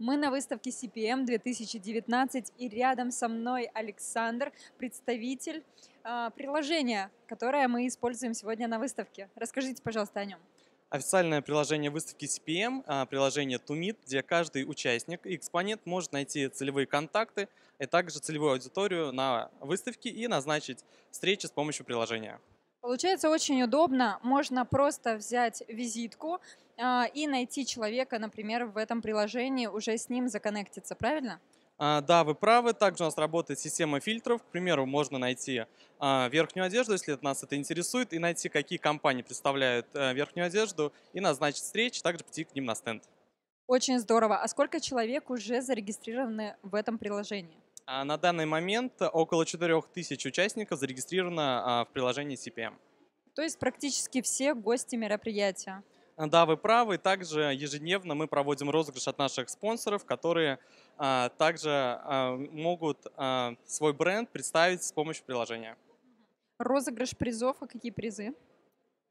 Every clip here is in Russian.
Мы на выставке CPM 2019, и рядом со мной Александр, представитель э, приложения, которое мы используем сегодня на выставке. Расскажите, пожалуйста, о нем. Официальное приложение выставки CPM, а, приложение TUMIT, где каждый участник и экспонент может найти целевые контакты, и а также целевую аудиторию на выставке и назначить встречи с помощью приложения. Получается очень удобно. Можно просто взять визитку э, и найти человека, например, в этом приложении, уже с ним законнектиться, правильно? А, да, вы правы. Также у нас работает система фильтров. К примеру, можно найти а, верхнюю одежду, если нас это интересует, и найти, какие компании представляют а, верхнюю одежду, и назначить встречи, также прийти к ним на стенд. Очень здорово. А сколько человек уже зарегистрированы в этом приложении? А на данный момент около 4000 участников зарегистрировано а, в приложении CPM. То есть практически все гости мероприятия. Да, вы правы. Также ежедневно мы проводим розыгрыш от наших спонсоров, которые а, также а, могут а, свой бренд представить с помощью приложения. Розыгрыш призов, а какие призы?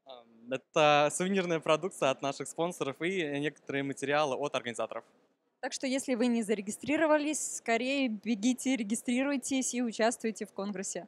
Эм, это сувенирная продукция от наших спонсоров и некоторые материалы от организаторов. Так что, если вы не зарегистрировались, скорее бегите, регистрируйтесь и участвуйте в конкурсе.